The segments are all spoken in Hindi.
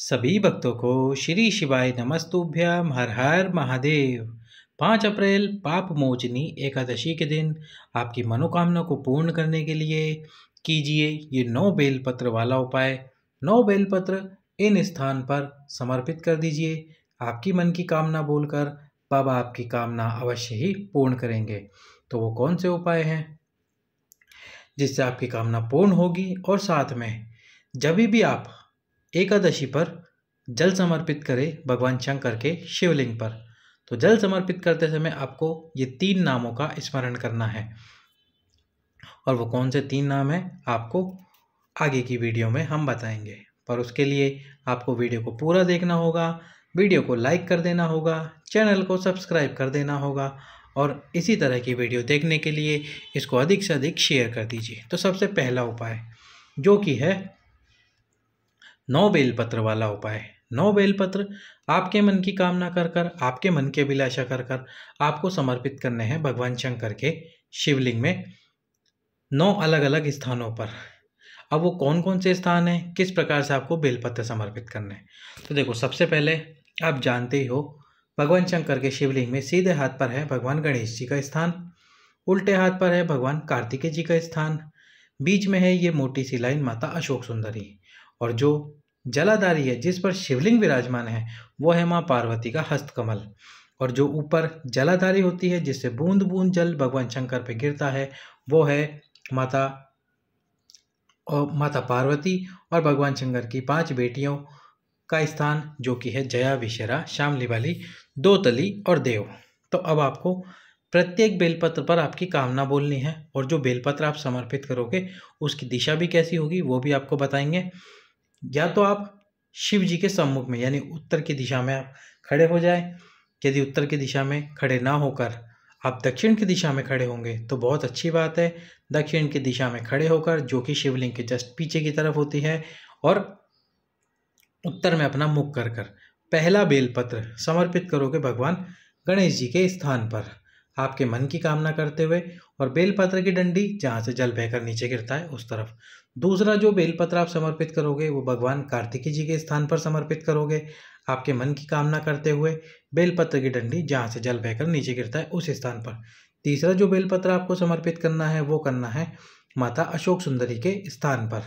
सभी भक्तों को श्री शिवाय नमस्तुभ्याम हर हर महादेव पाँच अप्रैल पाप मोचनी एकादशी के दिन आपकी मनोकामना को पूर्ण करने के लिए कीजिए ये नौ बेलपत्र वाला उपाय नौ बेलपत्र इन स्थान पर समर्पित कर दीजिए आपकी मन की कामना बोलकर बाबा आपकी कामना अवश्य ही पूर्ण करेंगे तो वो कौन से उपाय हैं जिससे आपकी कामना पूर्ण होगी और साथ में जब भी आप एकादशी पर जल समर्पित करें भगवान शंकर के शिवलिंग पर तो जल समर्पित करते समय आपको ये तीन नामों का स्मरण करना है और वो कौन से तीन नाम हैं आपको आगे की वीडियो में हम बताएंगे पर उसके लिए आपको वीडियो को पूरा देखना होगा वीडियो को लाइक कर देना होगा चैनल को सब्सक्राइब कर देना होगा और इसी तरह की वीडियो देखने के लिए इसको अधिक से अधिक शेयर कर दीजिए तो सबसे पहला उपाय जो कि है नौ बेलपत्र वाला उपाय नौ बेलपत्र आपके मन की कामना कर कर आपके मन के अभिलाषा कर कर आपको समर्पित करने हैं भगवान शंकर के शिवलिंग में नौ अलग अलग स्थानों पर अब वो कौन कौन से स्थान हैं किस प्रकार से आपको बेलपत्र समर्पित करने हैं तो देखो सबसे पहले आप जानते ही हो भगवान शंकर के शिवलिंग में सीधे हाथ पर है भगवान गणेश जी का स्थान उल्टे हाथ पर है भगवान कार्तिकेय जी का स्थान बीच में है ये मोटी सी लाइन माता अशोक सुंदरी और जो जलाधारी है जिस पर शिवलिंग विराजमान है वह है माँ पार्वती का हस्तकमल और जो ऊपर जलाधारी होती है जिससे बूंद बूंद जल भगवान शंकर पर गिरता है वो है माता और माता पार्वती और भगवान शंकर की पांच बेटियों का स्थान जो कि है जया विशेरा शामली वाली दो तली और देव तो अब आपको प्रत्येक बेलपत्र पर आपकी कामना बोलनी है और जो बेलपत्र आप समर्पित करोगे उसकी दिशा भी कैसी होगी वो भी आपको बताएंगे या तो आप शिव जी के सम्मुख में यानी उत्तर की दिशा में आप खड़े हो जाए यदि उत्तर की दिशा में खड़े ना होकर आप दक्षिण की दिशा में खड़े होंगे तो बहुत अच्छी बात है दक्षिण की दिशा में खड़े होकर जो कि शिवलिंग के जस्ट पीछे की तरफ होती है और उत्तर में अपना मुख कर कर पहला बेलपत्र समर्पित करोगे भगवान गणेश जी के स्थान पर आपके मन की कामना करते हुए और बेलपत्र की डंडी जहाँ से जल बहकर नीचे गिरता है उस तरफ दूसरा जो बेलपत्र आप समर्पित करोगे वो भगवान कार्तिकी जी के स्थान पर समर्पित करोगे आपके मन की कामना करते हुए बेलपत्र की डंडी जहाँ से जल बहकर नीचे गिरता है उस स्थान पर तीसरा जो बेलपत्र आपको समर्पित करना है वो करना है माता अशोक सुंदरी के स्थान पर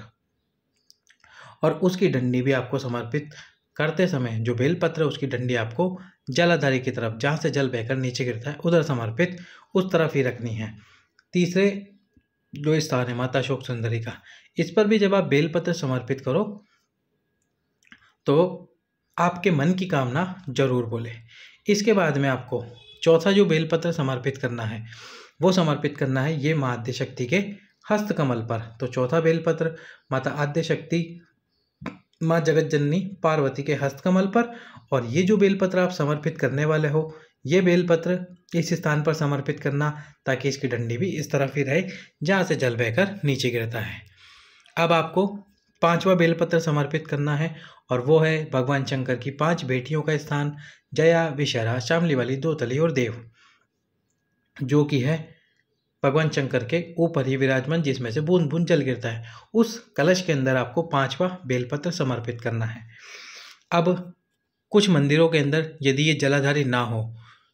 और उसकी डंडी भी आपको समर्पित करते समय जो बेलपत्र उसकी डंडी आपको जलाधारी की तरफ जहाँ से जल बहकर नीचे गिरता है उधर समर्पित उस तरफ ही रखनी है तीसरे जो स्थान है माता शोक सुंदरी का इस पर भी जब आप बेलपत्र समर्पित करो तो आपके मन की कामना जरूर बोले इसके बाद में आपको चौथा जो बेलपत्र समर्पित करना है वो समर्पित करना है ये माँ आद्य शक्ति के हस्तकमल पर तो चौथा बेलपत्र माता आद्य शक्ति माँ जगत जननी पार्वती के हस्तकमल पर और ये जो बेलपत्र आप समर्पित करने वाले हो ये बेलपत्र इस स्थान पर समर्पित करना ताकि इसकी डंडी भी इस तरफ ही रहे जहाँ से जल बहकर नीचे गिरता है अब आपको पांचवा बेलपत्र समर्पित करना है और वो है भगवान शंकर की पांच बेटियों का स्थान जया विशरा शामली वाली दोतली और देव जो कि है भगवान शंकर के ऊपर ही विराजमान जिसमें से बूंद बूंद जल गिरता है उस कलश के अंदर आपको पांचवा बेलपत्र समर्पित करना है अब कुछ मंदिरों के अंदर यदि ये जलाधारी ना हो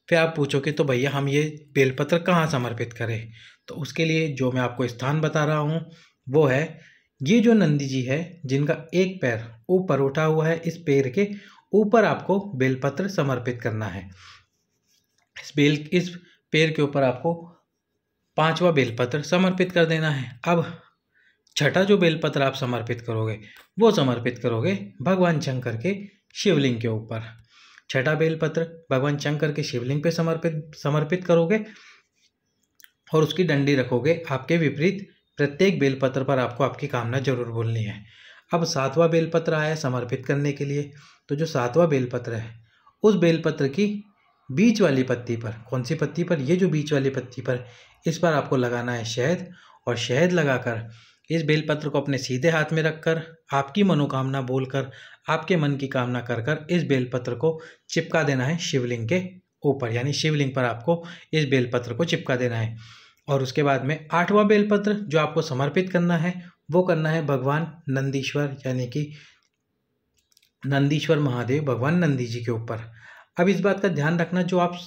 फिर आप पूछोगे तो भैया हम ये बेलपत्र कहाँ समर्पित करें तो उसके लिए जो मैं आपको स्थान बता रहा हूँ वो है ये जो नंदी जी है जिनका एक पैर ऊपर उठा हुआ है इस पैर के ऊपर आपको बेलपत्र समर्पित करना है इस बेल इस पैर के ऊपर आपको पांचवा बेलपत्र समर्पित कर देना है अब छठा जो बेलपत्र आप समर्पित करोगे वो समर्पित करोगे भगवान शंकर के शिवलिंग के ऊपर छठा बेलपत्र भगवान शंकर के शिवलिंग पे समर्पित समर्पित करोगे और उसकी डंडी रखोगे आपके विपरीत प्रत्येक बेलपत्र पर आपको आपकी कामना जरूर बोलनी है अब सातवां बेलपत्र आया समर्पित करने के लिए तो जो सातवां बेलपत्र है उस बेलपत्र की बीच वाली पत्ती पर कौन सी पत्ती पर ये जो बीच वाली पत्ती पर इस पर आपको लगाना है शहद और शहद लगाकर इस बेलपत्र को अपने सीधे हाथ में रखकर आपकी मनोकामना बोलकर आपके मन की कामना कर कर इस बेलपत्र को चिपका देना है शिवलिंग के ऊपर यानी शिवलिंग पर आपको इस बेलपत्र को चिपका देना है और उसके बाद में आठवां बेलपत्र जो आपको समर्पित करना है वो करना है भगवान नंदीश्वर यानी कि नंदीश्वर महादेव भगवान नंदी जी के ऊपर अब इस बात का ध्यान रखना जो आप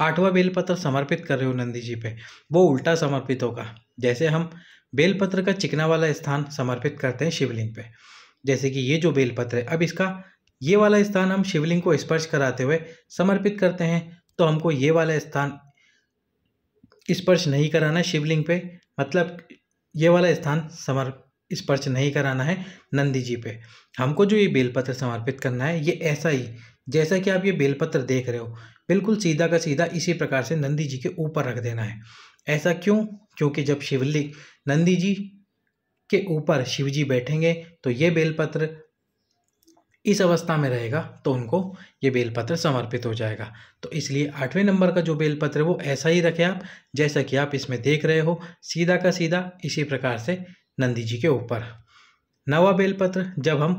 आठवां बेलपत्र समर्पित कर रहे हो नंदी जी पे वो उल्टा समर्पित होगा जैसे हम बेलपत्र का चिकना वाला स्थान समर्पित करते हैं शिवलिंग पे जैसे कि ये जो बेलपत्र है अब इसका ये वाला स्थान हम शिवलिंग को स्पर्श कराते हुए समर्पित करते हैं तो हमको ये वाला स्थान स्पर्श नहीं कराना शिवलिंग पे मतलब ये वाला स्थान समर स्पर्श नहीं कराना है नंदी जी पे हमको जो ये बेलपत्र समर्पित करना है ये ऐसा ही जैसा कि आप ये बेलपत्र देख रहे हो बिल्कुल सीधा का सीधा इसी प्रकार से नंदी जी के ऊपर रख देना है ऐसा क्यों क्योंकि जब शिवलिंग नंदी जी के ऊपर शिव जी बैठेंगे तो ये बेलपत्र इस अवस्था में रहेगा तो उनको ये बेलपत्र समर्पित हो जाएगा तो इसलिए आठवें नंबर का जो बेलपत्र है वो ऐसा ही रखें आप जैसा कि आप इसमें देख रहे हो सीधा का सीधा इसी प्रकार से नंदी जी के ऊपर नवा बेलपत्र जब हम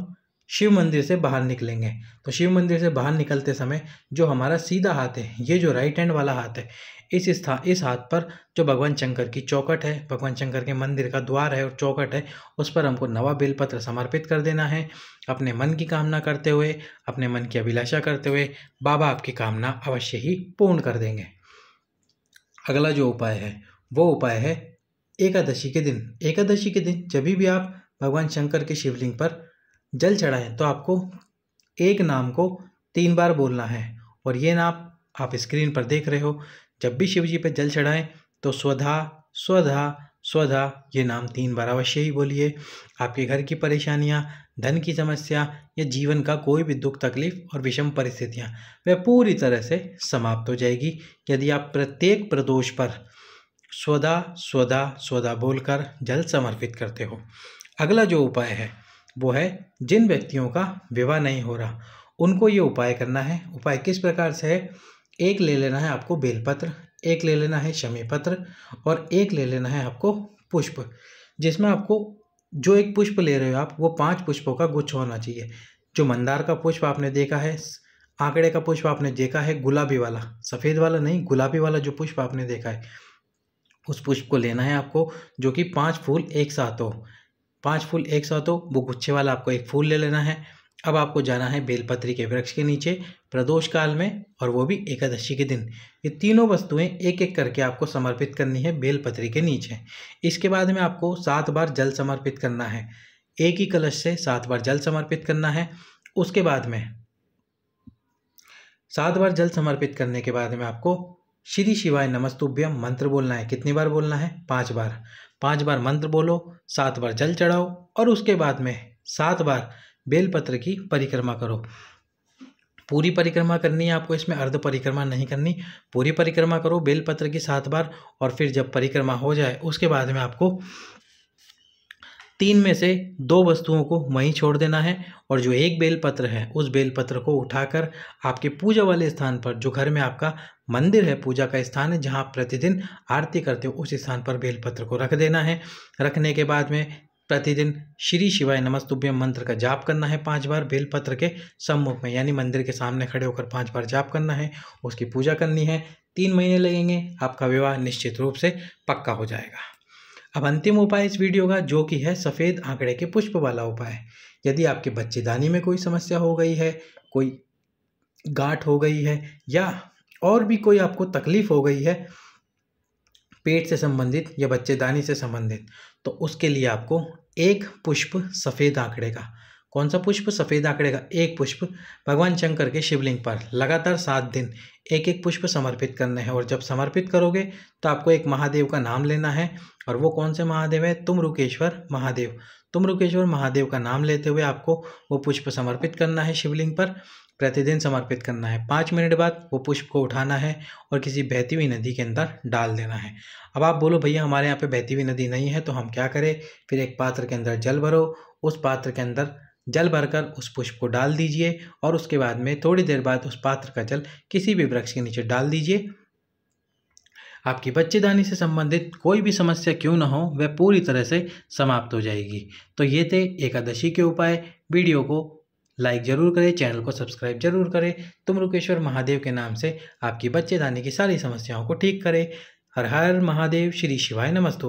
शिव मंदिर से बाहर निकलेंगे तो शिव मंदिर से बाहर निकलते समय जो हमारा सीधा हाथ है ये जो राइट हैंड वाला हाथ है इस स्था इस हाथ पर जो भगवान शंकर की चौकट है भगवान शंकर के मंदिर का द्वार है और चौकट है उस पर हमको नवा बेलपत्र समर्पित कर देना है अपने मन की कामना करते हुए अपने मन की अभिलाषा करते हुए बाबा आपकी कामना अवश्य ही पूर्ण कर देंगे अगला जो उपाय है वो उपाय है एकादशी के दिन एकादशी के दिन जब भी आप भगवान शंकर के शिवलिंग पर जल चढ़ाएं तो आपको एक नाम को तीन बार बोलना है और ये नाम आप स्क्रीन पर देख रहे हो जब भी शिव जी पर जल चढ़ाएं तो स्वधा स्वधा स्वधा ये नाम तीन बार अवश्य ही बोलिए आपके घर की परेशानियाँ धन की समस्या या जीवन का कोई भी दुख तकलीफ और विषम परिस्थितियाँ वह पूरी तरह से समाप्त हो जाएगी यदि आप प्रत्येक प्रदोष पर स्वदा स्वदा स्वदा बोलकर जल समर्पित करते हो अगला जो उपाय है वो है जिन व्यक्तियों का विवाह नहीं हो रहा उनको ये उपाय करना है उपाय किस प्रकार से है एक ले लेना है आपको बेलपत्र एक ले लेना है शमी पत्र और एक ले लेना है आपको पुष्प जिसमें आपको जो एक पुष्प ले रहे हो आप वो पांच पुष्पों का गुच्छ होना चाहिए जो मंदार का पुष्प आपने देखा है आंकड़े का पुष्प आपने देखा है गुलाबी वाला सफ़ेद वाला नहीं गुलाबी वाला जो पुष्प आपने देखा है उस पुष्प को लेना है आपको जो कि पाँच फूल एक साथ हो पाँच फूल एक साथ हो वो गुच्छे वाला आपको एक फूल ले लेना है अब आपको जाना है बेलपत्री के वृक्ष के नीचे प्रदोष काल में और वो भी एकादशी के दिन ये तीनों वस्तुएं एक एक करके आपको समर्पित करनी है बेलपत्री के नीचे इसके बाद में आपको सात बार जल समर्पित करना है एक ही कलश से सात बार जल समर्पित करना है उसके बाद में सात बार जल समर्पित करने के बाद में आपको श्री शिवाय नमस्तुभ्यम मंत्र बोलना है कितनी बार बोलना है पाँच बार पाँच बार मंत्र बोलो सात बार जल चढ़ाओ और उसके बाद में सात बार बेलपत्र की परिक्रमा करो पूरी परिक्रमा करनी है आपको इसमें अर्ध परिक्रमा नहीं करनी पूरी परिक्रमा करो बेलपत्र की सात बार और फिर जब परिक्रमा हो जाए उसके बाद में आपको तीन में से दो वस्तुओं को वहीं छोड़ देना है और जो एक बेलपत्र है उस बेलपत्र को उठाकर आपके पूजा वाले स्थान पर जो घर में आपका मंदिर है पूजा का स्थान है जहाँ प्रतिदिन आरती करते हो उस स्थान पर बेलपत्र को रख देना है रखने के बाद में प्रतिदिन श्री शिवाय नमस्तुभ्यम मंत्र का जाप करना है पांच बार बेलपत्र के सम्मुख में यानी मंदिर के सामने खड़े होकर पांच बार जाप करना है उसकी पूजा करनी है तीन महीने लगेंगे आपका विवाह निश्चित रूप से पक्का हो जाएगा अब अंतिम उपाय इस वीडियो का जो कि है सफ़ेद आंकड़े के पुष्प वाला उपाय यदि आपके बच्चेदानी में कोई समस्या हो गई है कोई गांठ हो गई है या और भी कोई आपको तकलीफ हो गई है पेट से संबंधित या बच्चेदानी से संबंधित तो उसके लिए आपको एक पुष्प सफ़ेद आंकड़े का कौन सा पुष्प सफ़ेद आंकड़े का एक पुष्प भगवान शंकर के शिवलिंग पर लगातार सात दिन एक एक पुष्प समर्पित करने हैं और जब समर्पित करोगे तो आपको एक महादेव का नाम लेना है और वो कौन से महादेव है तुम रुकेश्वर महादेव तुम रुकेश्वर महादेव का नाम लेते हुए आपको वो पुष्प समर्पित करना है शिवलिंग पर प्रतिदिन समर्पित करना है पाँच मिनट बाद वो पुष्प को उठाना है और किसी बहती हुई नदी के अंदर डाल देना है अब आप बोलो भैया हमारे यहाँ पे बहती हुई नदी नहीं है तो हम क्या करें फिर एक पात्र के अंदर जल भरो उस पात्र के अंदर जल भरकर उस पुष्प को डाल दीजिए और उसके बाद में थोड़ी देर बाद उस पात्र का जल किसी भी वृक्ष के नीचे डाल दीजिए आपकी बच्चेदानी से संबंधित कोई भी समस्या क्यों ना हो वह पूरी तरह से समाप्त हो जाएगी तो ये थे एकादशी के उपाय वीडियो को लाइक ज़रूर करें चैनल को सब्सक्राइब जरूर करें तुम रुकेश्वर महादेव के नाम से आपकी बच्चेदानी की सारी समस्याओं को ठीक करें हर हर महादेव श्री शिवाय नमस्तु